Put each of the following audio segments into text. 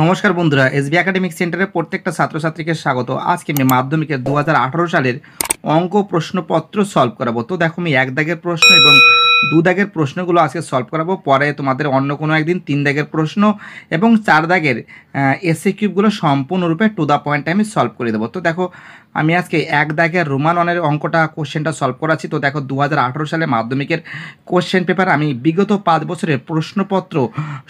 নমস্কার বন্ধুরা S B academic সেন্টারের প্রত্যেকটা ছাত্রছাত্রীকে স্বাগত আজকে আমি মাধ্যমিকের দু সালের অঙ্ক প্রশ্নপত্র সলভ করাবো তো দেখো আমি এক দাগের প্রশ্ন এবং দু দাগের প্রশ্নগুলো আজকে সলভ করাবো পরে তোমাদের অন্য কোনো একদিন তিন দাগের প্রশ্ন এবং চার দাগের এসি কিউবগুলো সম্পূর্ণরূপে টু দ্য পয়েন্ট আমি সলভ করে দেবো তো দেখো আমি আজকে এক দাগের রোমান অনের অঙ্কটা কোশ্চেনটা সলভ করাচ্ছি তো দেখো দু সালে মাধ্যমিকের কোশ্চেন পেপার আমি বিগত পাঁচ বছরের প্রশ্নপত্র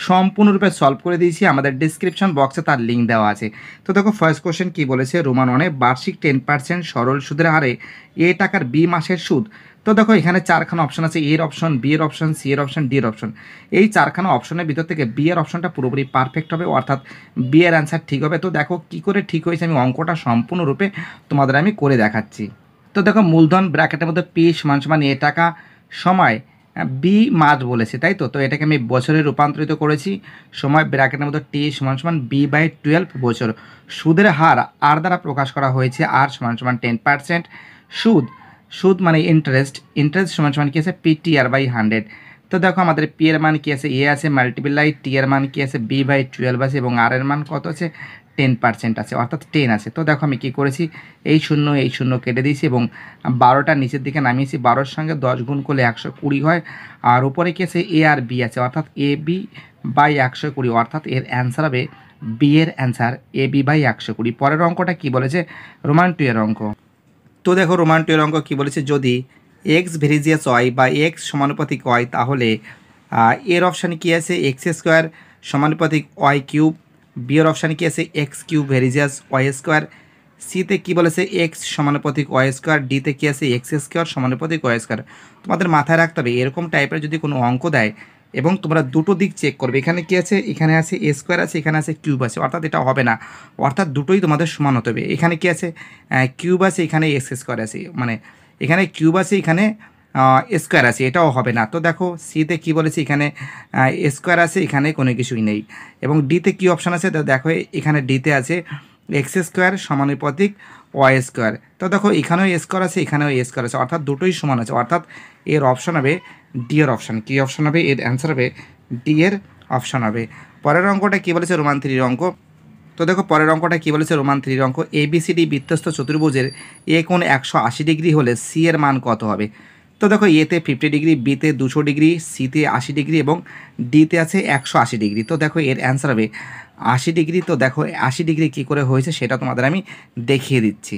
সম্পূর্ণরূপে সলভ করে দিয়েছি আমাদের ডিসক্রিপশন বক্সে তার লিঙ্ক দেওয়া আছে তো দেখো ফার্স্ট কোশ্চেন কী বলেছে রোমান অনে বার্ষিক টেন পার্সেন্ট সরল সুদের হারে এ টাকার বি মাসের সুদ তো দেখো এখানে চারখানা অপশন আছে এর অপশন বি এর অপশন সি এর অপশন ডি এর অপশন এই চারখানা অপশনের ভিতর থেকে বি এর অপশনটা পুরোপুরি পারফেক্ট হবে অর্থাৎ বি এর অ্যান্সার ঠিক হবে তো দেখো কি করে ঠিক হয়েছে আমি অঙ্কটা সম্পূর্ণরূপে তোমাদের আমি করে দেখাচ্ছি তো দেখো মূলধন ব্র্যাকেটের মধ্যে পি সমান সমান এ টাকা সময় বি মাস বলেছে তাই তো তো এটাকে আমি বছরে রূপান্তরিত করেছি সময় ব্র্যাকেটের মধ্যে টি সমান সমান বি বাই টুয়েলভ বছর সুদের হার আর দ্বারা প্রকাশ করা হয়েছে আর সমান সমান টেন পার্সেন্ট সুদ সুদ মানে ইন্টারেস্ট ইন্টারেস্ট সমান সমান কী আছে পিটিআর বাই হান্ড্রেড তো দেখো আমাদের পি এর মান কী আছে এ আছে মাল্টিপ্লাই টি এর মান কী আছে বি বাই টুয়েলভ আছে এবং আর এর মান কত আছে টেন পার্সেন্ট আছে অর্থাৎ টেন আছে তো দেখো আমি কি করেছি এই শূন্য এই শূন্য কেটে দিয়েছি এবং বারোটা নিচের দিকে নামিয়েছি বারোর সঙ্গে দশ গুণ করলে একশো কুড়ি হয় আর উপরে কী আছে এ আর বি আছে অর্থাৎ এ বি বাই একশো কুড়ি অর্থাৎ এর অ্যান্সার হবে বি এর অ্যান্সার এ বি বাই একশো কুড়ি পরের অঙ্কটা কী বলেছে রোমান টু এর অঙ্ক তো দেখো রোমান্টিক অঙ্ক কী বলেছে যদি এক্স ভেরিজিয়াস হয় বা এক্স সমানুপাতিক হয় তাহলে এর অপশানে কী আছে এক্স স্কোয়ার সমানুপাতিক ওয়াই কিউব বি এর অপশানে কী আছে X cube varies as Y square সিতে কী বলেছে এক্স সমানুপাতিক ওয়াই স্কোয়ার ডিতে কী আছে এক্স স্কোয়ার সমানুপাতিক ওয়াই স্কোয়ার তোমাদের মাথায় রাখতে হবে এরকম টাইপের যদি কোনো অঙ্ক দেয় এবং তোমরা দুটো দিক চেক করবে এখানে কি আছে এখানে আছে এ স্কোয়ার আছে এখানে আছে কিউব আছে অর্থাৎ এটা হবে না অর্থাৎ দুটোই তোমাদের সমান হতে হবে এখানে কি আছে কিউব আছে এখানে এক্স স্কোয়ার আছে মানে এখানে কিউব আছে এখানে স্কোয়ার আছে এটাও হবে না তো দেখো সিতে কি বলেছে এখানে স্কোয়ার আছে এখানে কোনো কিছুই নেই এবং ডিতে কি অপশান আছে দেখো এখানে ডিতে আছে এক্স স্কোয়ার সমানুপাতিক ওয়াই স্কোয়ার তো দেখো এখানেও এ স্কোয়ার আছে এখানেও এ স্কোয়ার আছে অর্থাৎ দুটোই সমান আছে অর্থাৎ এর অপশন হবে ডি এর অপশন কী অপশন হবে এর অ্যান্সার হবে ডি এর অপশন হবে পরের অঙ্কটা কী বলেছে রোমান থ্রির অঙ্ক তো দেখো পরের অঙ্কটা কী বলেছে রোমান থ্রির অঙ্ক এবিসিডি বৃত্তস্থ চতুর্ভুজের এ কোন একশো আশি ডিগ্রি হলে সি এর মান কত হবে তো দেখো এতে ফিফটি ডিগ্রি বিতে দুশো ডিগ্রি সিতে আশি ডিগ্রি এবং ডিতে আছে একশো আশি ডিগ্রি তো দেখো এর অ্যান্সার হবে আশি ডিগ্রি তো দেখো আশি ডিগ্রি কী করে হয়েছে সেটা তোমাদের আমি দেখিয়ে দিচ্ছি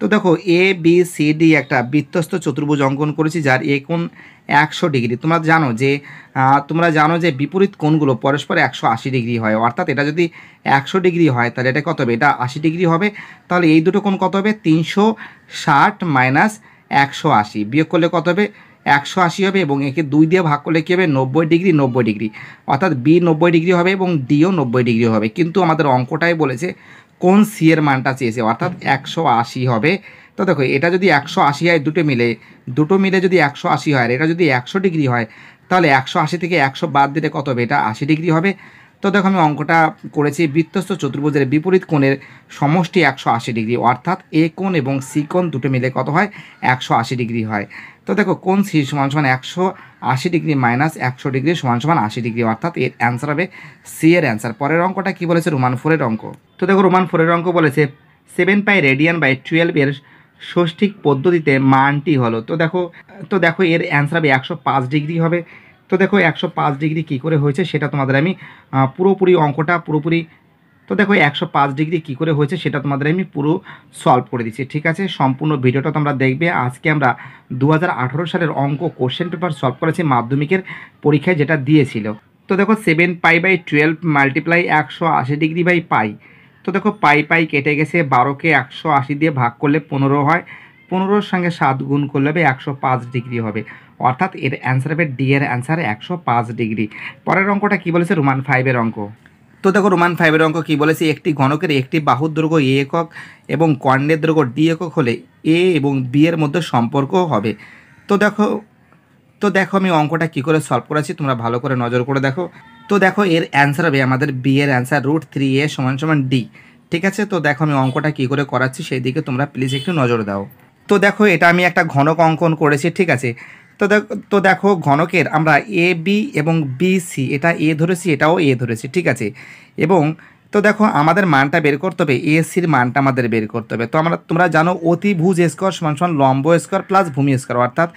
তো দেখো এ বি সি ডি একটা বিত্তস্ত চতুর্ভুজ অঙ্কন করেছি যার এ কোণ একশো ডিগ্রি তোমরা জানো যে তোমরা জানো যে বিপরীত কোণগুলো পরস্পর একশো আশি ডিগ্রি হয় অর্থাৎ এটা যদি একশো ডিগ্রি হয় তাহলে এটা কত হবে এটা আশি ডিগ্রি হবে তাহলে এই দুটো কোণ কত হবে তিনশো ষাট মাইনাস একশো আশি বিয়োগ করলে কত হবে একশো আশি হবে এবং একে দুই দিয়ে ভাগ করলে কী হবে নব্বই ডিগ্রি নব্বই ডিগ্রি অর্থাৎ বি নব্বই ডিগ্রি হবে এবং ডিও নব্বই ডিগ্রি হবে কিন্তু আমাদের অঙ্কটাই বলেছে কোন সি এর মানটা চেয়েছে অর্থাৎ একশো আশি হবে তো দেখো এটা যদি একশো আশি হয় দুটো মিলে দুটো মিলে যদি একশো আশি হয় আর এটা যদি একশো ডিগ্রি হয় তাহলে একশো আশি থেকে একশো বাদ দিলে কত হবে এটা আশি ডিগ্রি হবে তো দেখো আমি অঙ্কটা করেছি বৃত্তস্থ চতুর্ভুজের বিপরীত কোণের সমষ্টি একশো আশি ডিগ্রি অর্থাৎ এ কোণ এবং সি কোণ দুটো মিলে কত হয় একশো আশি ডিগ্রি হয় তো দেখো কোন সি সমান সমান একশো আশি ডিগ্রি মাইনাস একশো ডিগ্রি সমান সমান আশি ডিগ্রি অর্থাৎ এর অ্যান্সার হবে সি এর অ্যান্সার পরের অঙ্কটা কি বলেছে রোমান ফোরের অঙ্ক তো দেখো রোমান ফোরের অঙ্ক বলেছে seven pi radian by twelve এর ষষ্ঠিক পদ্ধতিতে মানটি হলো তো দেখো তো দেখো এর অ্যান্সার হবে একশো পাঁচ ডিগ্রি হবে তো দেখো একশো পাঁচ ডিগ্রি কী করে হয়েছে সেটা তোমাদের আমি পুরোপুরি অঙ্কটা পুরোপুরি তো দেখো একশো পাঁচ ডিগ্রি কী করে হয়েছে সেটা তোমাদের আমি পুরো সলভ করে দিচ্ছি ঠিক আছে সম্পূর্ণ ভিডিওটা তোমরা দেখবে আজকে আমরা দু সালের অঙ্ক কোশ্চেন পেপার সলভ করেছি মাধ্যমিকের পরীক্ষায় যেটা দিয়েছিল তো দেখো seven pi by twelve multiply একশো আশি ডিগ্রি বাই পাই তো দেখো পাই পাই কেটে গেছে বারোকে একশো আশি দিয়ে ভাগ করলে পনেরো হয় পনেরোর সঙ্গে সাত গুণ করলে হবে একশো পাঁচ ডিগ্রি হবে অর্থাৎ এর অ্যান্সার হবে ডি এর অ্যান্সার একশো পাঁচ ডিগ্রি পরের অঙ্কটা কী বলেছে রোমান ফাইভের অঙ্ক তো দেখো রোমান ফাইভের অঙ্ক কী বলেছে একটি ঘনকের একটি বাহুর দৈর্ঘ্য এ একক এবং কর্ণের দুর্গ ডি একক হলে এ এবং বি এর মধ্যে সম্পর্ক হবে তো দেখো তো দেখো আমি অঙ্কটা কী করে সলভ করেছি তোমরা ভালো করে নজর করে দেখো তো দেখো এর অ্যান্সার হবে আমাদের বি এর অ্যান্সার রুট থ্রি এ সমান সমান ডি ঠিক আছে তো দেখো আমি অঙ্কটা কী করে করাচ্ছি সেই দিকে তোমরা প্লিজ একটু নজর দাও তো দেখো এটা আমি একটা ঘনক অঙ্কন করেছি ঠিক আছে তো তো দেখো ঘনকের আমরা এ বি এবং বি সি এটা এ ধরেছি এটাও এ ধরেছি ঠিক আছে এবং তো দেখো আমাদের মানটা বের করতে হবে এসির মানটা আমাদের বের করতে হবে তো আমরা তোমরা জানো অতিভুজ স্কোয়ার সমান সমান লম্ব স্কোয়ার প্লাস ভূমি স্কোয়ার অর্থাৎ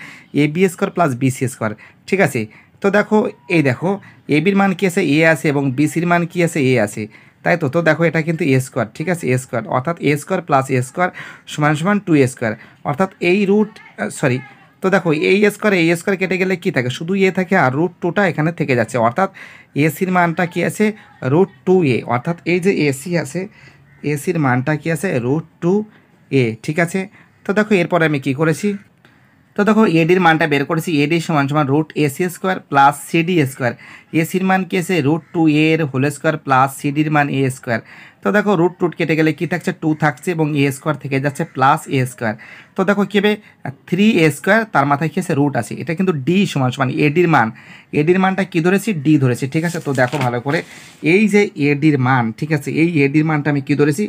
A B square plus BC square ঠিক আছে তো দেখো এই দেখো এ বির মান কী আছে এ আছে এবং বিসির মান কী আছে এ আছে তাই তো তো দেখো এটা কিন্তু এ স্কোয়ার ঠিক আছে এ স্কোয়ার অর্থাৎ A square plus A square সমান সমান টু এ স্কোয়ার অর্থাৎ এই রুট সরি তো দেখো এই স্কোয়ার এই স্কোয়ার কেটে গেলে কি থাকে শুধু এ থাকে আর রুট টুটা এখানে থেকে যাচ্ছে অর্থাৎ এসির মানটা কি আছে রুট টু এ অর্থাৎ এই যে এসি আছে এসির মানটা কি আছে রুট টু এ ঠিক আছে তো দেখো এরপরে আমি কি করেছি তো দেখো এডির মানটা বের করেছি এডি সমান সমান root AC square plus CD square এসির মান কি আছে রুট টু এ এর হোল স্কোয়ার প্লাস সিডির মান এ স্কোয়ার তো দেখো রুট টুট কেটে গেলে কি থাকছে টু থাকছে এবং এ স্কোয়ার থেকে যাচ্ছে প্লাস এ স্কোয়ার তো দেখো কী থ্রি এ স্কোয়ার তার মাথায় কি আছে রুট আছে এটা কিন্তু ডি সমান সমান এডির মান এডির মানটা কি ধরেছি ডি ধরেছি ঠিক আছে তো দেখো ভালো করে এই যে এডির মান ঠিক আছে এই এডির মানটা আমি কি ধরেছি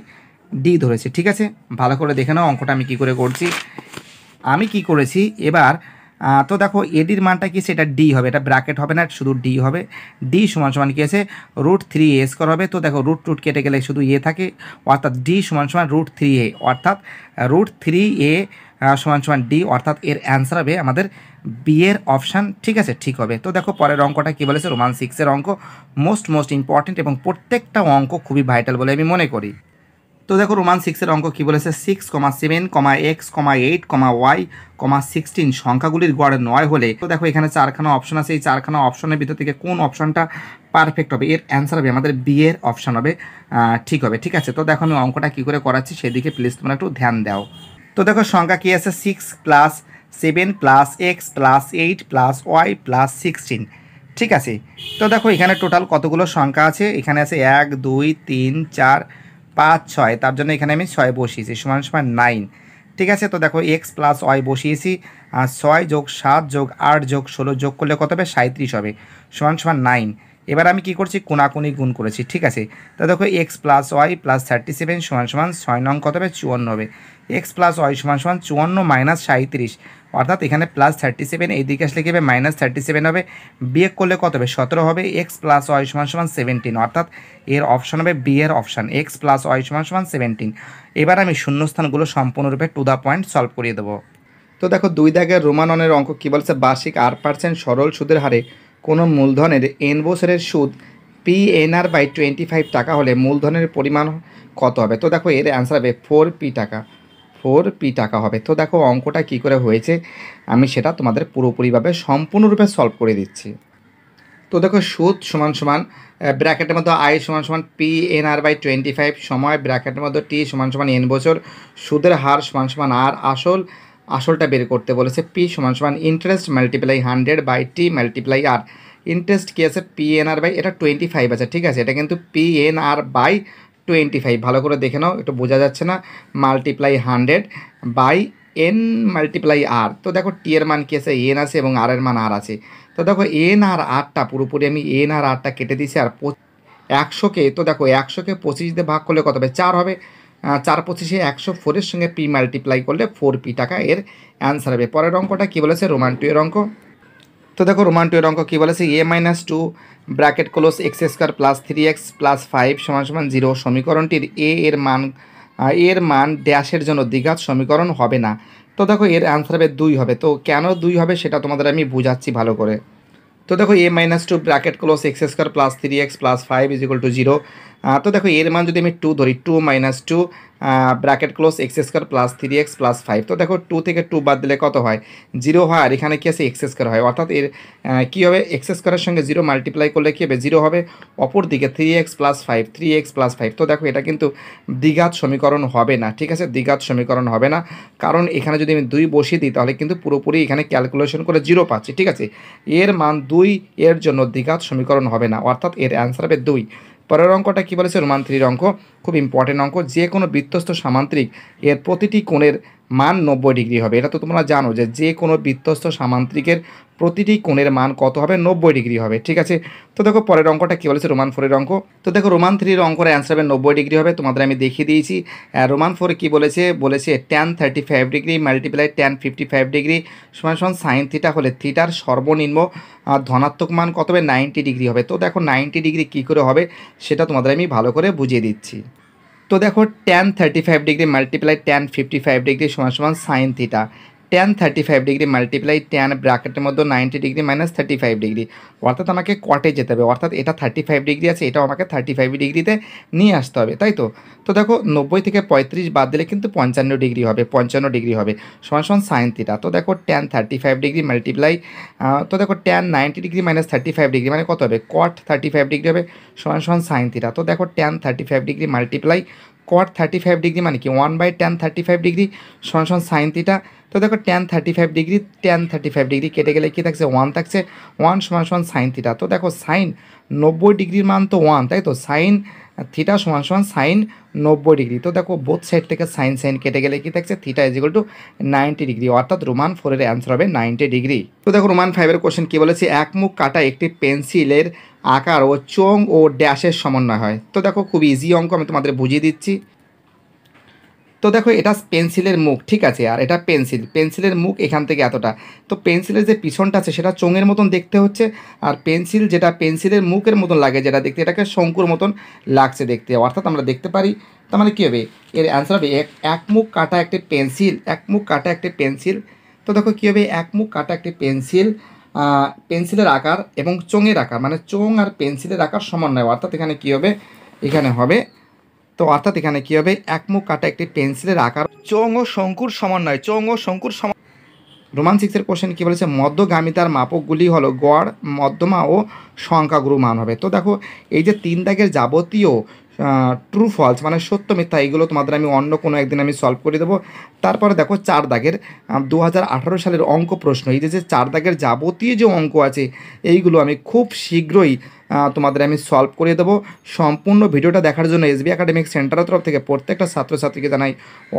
ডি ধরেছি ঠিক আছে ভালো করে দেখে নাও অঙ্কটা আমি কি করে করছি আমি কি করেছি এবার তো দেখো এডির মানটা কি সেটা ডি হবে এটা ব্র্যাকেট হবে না শুধু ডি হবে ডি সমান সমান কি আছে রুট থ্রি এ স্কোয়ার হবে তো দেখো রুট রুট কেটে গেলে শুধু এ থাকে অর্থাৎ ডি সমান সমান রুট থ্রি এ অর্থাৎ রুট থ্রি এ সমান সমান ডি অর্থাৎ এর অ্যান্সার হবে আমাদের বিয়ের অপশান ঠিক আছে ঠিক হবে তো দেখো পরের অঙ্কটা কী বলেছে রোমান সিক্সের অঙ্ক মোস্ট মোস্ট ইম্পর্টেন্ট এবং প্রত্যেকটা অঙ্ক খুবই ভাইটাল বলে আমি মনে করি তো দেখো রোমান সিক্সের অঙ্ক কী বলেছে six comma seven comma X comma eight comma Y comma sixteen সংখ্যাগুলির গড় নয় হলে তো দেখো এখানে চারখানা অপশন আছে এই চারখানা অপশনের ভিতর থেকে কোন অপশনটা পারফেক্ট হবে এর অ্যান্সার হবে আমাদের বিয়ের অপশান হবে ঠিক হবে ঠিক আছে তো দেখো আমি অঙ্কটা কী করে করাচ্ছি সেদিকে প্লিজ তোমরা একটু ধ্যান দাও তো দেখো সংখ্যা কী আছে six plus seven plus X plus eight plus Y plus sixteen ঠিক আছে তো দেখো এখানে টোটাল কতগুলো সংখ্যা আছে এখানে আছে এক দুই তিন চার পাঁচ ছয় তার জন্য এখানে আমি ছয় বসিয়েছি সমান সমান নাইন ঠিক আছে তো দেখো এক্স প্লাস ওয়াই বসিয়েছি ছয় যোগ সাত যোগ আট যোগ ষোলো যোগ করলে কত হবে সাঁত্রিশ হবে সমান সমান নাইন এবার আমি কি করছি কোনাকুনি গুণ করেছি ঠিক আছে তা দেখো X plus Y plus thirty seven সমান সমান ছয় নং কত হবে চুয়ান্ন হবে এক্স প্লাস ওয়াই সমান সমান চুয়ান্ন মাইনাস সাঁত্রিশ অর্থাৎ এখানে প্লাস থার্টি সেভেন এই দিকে আসলে কী হবে মাইনাস থার্টি সেভেন হবে বিয়ে করলে কত হবে সতেরো হবে এক্স প্লাস ওয়াই সমান সমান সেভেন্টিন অর্থাৎ এর অপশান হবে বি এর অপশান এক্স প্লাস ওয়াই সমান সমান সেভেন্টিন এবার আমি শূন্যস্থানগুলো সম্পূর্ণরূপে টু দ্য পয়েন্ট সলভ করিয়ে দেবো তো দেখো দুই দাগের রোমাননের অঙ্ক কী বলছে বার্ষিক আট পার্সেন্ট সরল সুদের হারে কোনো মূলধনের এন বছরের সুদ P NR by twenty five টাকা হলে মূলধনের পরিমাণ কত হবে তো দেখো এর অ্যান্সার হবে ফোর পি টাকা ফোর পি টাকা হবে তো দেখো অঙ্কটা কি করে হয়েছে আমি সেটা তোমাদের পুরোপুরিভাবে সম্পূর্ণরূপে সলভ করে দিচ্ছি তো দেখো সুদ সমান সমান ব্র্যাকেটের মধ্যে আই সমান সমান P N R by twenty five সময় ব্র্যাকেটের মধ্যে টি সমান সমান এন বছর সুদের হার সমান সমান আর আসল আসলটা বের করতে বলেছে পি সমান সমান interest multiply hundred by T multiply R interest কী আছে পি এন আর বাই এটা টোয়েন্টি ফাইভ আছে ঠিক আছে এটা কিন্তু P N R by twenty five ভালো করে দেখে নাও একটু বোঝা যাচ্ছে না multiply hundred by N multiply R তো দেখো টি এর মান কি আছে এন আছে এবং আর এর মান আর আছে তো দেখো এন আর আরটা পুরোপুরি আমি এন আর আরটা কেটে দিয়েছি আর একশোকে তো দেখো একশোকে পঁচিশ দিয়ে ভাগ করলে কত হবে চার হবে চার পঁচিশে একশো ফোরের সঙ্গে পি মাল্টিপ্লাই করলে ফোর পি টাকা এর অ্যান্সার হবে পরের অঙ্কটা কী বলেছে রোমান টু এর অঙ্ক তো দেখো রোমান টু অঙ্ক কী বলেছে A minus two bracket close X square plus three X plus five সমান সমান জিরো সমীকরণটির এ এর মান এর মান ড্যাশের জন্য দ্বিঘাত সমীকরণ হবে না তো দেখো এর অ্যান্সার হবে দুই হবে তো কেন দুই হবে সেটা তোমাদের আমি বুঝাচ্ছি ভালো করে তো দেখো A minus two bracket close X square plus three X plus five is to zero তো দেখো এর মান যদি আমি টু ধরি two minus two bracket close X square plus three X plus five তো দেখো টু থেকে টু বাদ দিলে কত হয় জিরো হয় আর এখানে কী আছে এক্স স্কোয়ার হয় অর্থাৎ এর কী হবে এক্স স্কোয়ারের সঙ্গে জিরো মাল্টিপ্লাই করলে কী হবে জিরো হবে অপর দিকে three X plus five three X plus five তো দেখো এটা কিন্তু দ্বিঘাত সমীকরণ হবে না ঠিক আছে দ্বিঘাত সমীকরণ হবে না কারণ এখানে যদি আমি দুই বসিয়ে দিই তাহলে কিন্তু পুরোপুরি এখানে ক্যালকুলেশন করে জিরো পাচ্ছি ঠিক আছে এর মান দুই এর জন্য দ্বিঘাত সমীকরণ হবে না অর্থাৎ এর অ্যান্সার হবে দুই পরের অঙ্কটা কী বলেছে রোমান অঙ্ক খুব ইম্পর্টেন্ট অঙ্ক যে কোনো বৃত্তস্থ সামান্ত্রিক এর প্রতিটি কোণের মান নব্বই ডিগ্রি হবে এটা তো তোমরা জানো যে যে কোনো বৃত্তস্থ সামান্ত্রিকের প্রতিটি কোণের মান কত হবে নব্বই ডিগ্রি হবে ঠিক আছে তো দেখো পরের অঙ্কটা কী বলেছে রোমান ফোরের অঙ্ক তো দেখো রোমান থ্রির অঙ্কের অ্যান্সার হবে নব্বই ডিগ্রি হবে তোমাদের আমি দেখিয়ে দিয়েছি রোমান ফোরে কী বলেছে বলেছে tan thirty five degree multiply tan fifty five degree সমান সমান সাইন থিটা হলে থিটার সর্বনিম্ন ধনাত্মক মান কত হবে নাইনটি ডিগ্রি হবে তো দেখো নাইনটি ডিগ্রি কী করে হবে সেটা তোমাদের আমি ভালো করে বুঝিয়ে দিচ্ছি তো দেখো tan thirty five degree multiply tan fifty five degree সমান সমান sine theta tan thirty five degree multiply tan ব্র্যাকেটের মধ্যে ninety degree minus thirty five degree অর্থাৎ আমাকে কটে যেতে হবে অর্থাৎ এটা থার্টি ফাইভ ডিগ্রি আছে এটাও আমাকে থার্টি ফাইভ ডিগ্রিতে নিয়ে আসতে হবে তাই তো তো দেখো নব্বই থেকে পঁয়ত্রিশ বাদ দিলে কিন্তু পঞ্চান্ন ডিগ্রি হবে পঞ্চান্ন ডিগ্রি হবে সমান সমান সাইন তো দেখো tan thirty five degree multiply তো দেখো tan ninety degree minus thirty five degree মানে কত হবে কট থার্টি ফাইভ ডিগ্রি হবে সমান সমান সাইন তো দেখো tan thirty five degree multiply cot thirty five degree মানে কি one by tan thirty five degree সমান সমান সাইন থিটা তো দেখো tan thirty five degree tan thirty five degree কেটে গেলে কী থাকছে ওয়ান থাকছে ওয়ান সমান সমান সাইন থিটা তো দেখো সাইন নব্বই ডিগ্রির মান তো ওয়ান তাই তো সাইন থিটা সমান সমান সাইন নব্বই ডিগ্রি তো দেখো বোথ সাইড থেকে সাইন সাইন কেটে গেলে কী থাকছে theta is to ninety degree অর্থাৎ রোমান ফোরের অ্যান্সার হবে নাইনটি ডিগ্রি তো দেখো রোমান ফাইভের কোশ্চেন কী বলেছি এক মুখ কাটা একটি পেন্সিলের আকার ও চোং ও ড্যাশের সমন্বয় হয় তো দেখো খুব ইজি অঙ্ক আমি তোমাদের বুঝিয়ে দিচ্ছি তো দেখো এটা পেন্সিলের মুখ ঠিক আছে আর এটা পেন্সিল পেন্সিলের মুখ এখান থেকে এতটা তো পেন্সিলের যে পিছনটা আছে সেটা চোঙের মতন দেখতে হচ্ছে আর পেন্সিল যেটা পেন্সিলের মুখের মতন লাগে যেটা দেখতে এটাকে শঙ্কুর মতন লাগছে দেখতে অর্থাৎ আমরা দেখতে পারি তার মানে কী হবে এর অ্যান্সার হবে এক এক মুখ কাটা একটি পেন্সিল এক মুখ কাটা একটি পেন্সিল তো দেখো কী হবে এক মুখ কাটা একটি পেন্সিল পেন্সিলের আকার এবং চোঙের আকার মানে চোঙ আর পেন্সিলের আকার সমন্বয় অর্থাৎ এখানে কী হবে এখানে হবে তো অর্থাৎ এখানে কী হবে একমুখ কাটা একটি পেন্সিলের আকার চোঙ ও শঙ্কুর সমন্বয় চোঙ ও শঙ্কুর সম রোমান সিক্সের কোশ্চেন কী বলেছে মধ্যগামিতার মাপকগুলি হলো গড় মধ্যমা ও সংখ্যাগুরু মান হবে তো দেখো এই যে তিন দাগের যাবতীয় ট্রু ফলস মানে সত্য মিথ্যা এইগুলো তোমাদের আমি অন্য কোনো একদিন আমি সলভ করে দেবো তারপরে দেখো চার দাগের দু সালের অঙ্ক প্রশ্ন এই যে চার দাগের যাবতীয় যে অঙ্ক আছে এইগুলো আমি খুব শীঘ্রই তোমাদের আমি সলভ করিয়ে দেবো সম্পূর্ণ ভিডিওটা দেখার জন্য এসবি একাডেমিক সেন্টারের তরফ থেকে প্রত্যেকটা ছাত্রছাত্রীকে জানাই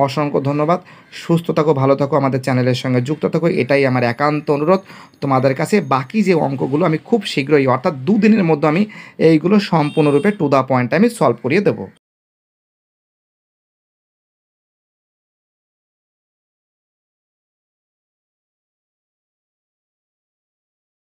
অসংখ্য ধন্যবাদ সুস্থ থাকো ভালো থাকো আমাদের চ্যানেলের সঙ্গে যুক্ত থাকো এটাই আমার একান্ত অনুরোধ তোমাদের কাছে বাকি যে অঙ্কগুলো আমি খুব শীঘ্রই অর্থাৎ দুদিনের মধ্যে আমি এইগুলো সম্পূর্ণরূপে টু দ্য পয়েন্ট আমি সলভ করিয়ে দেবো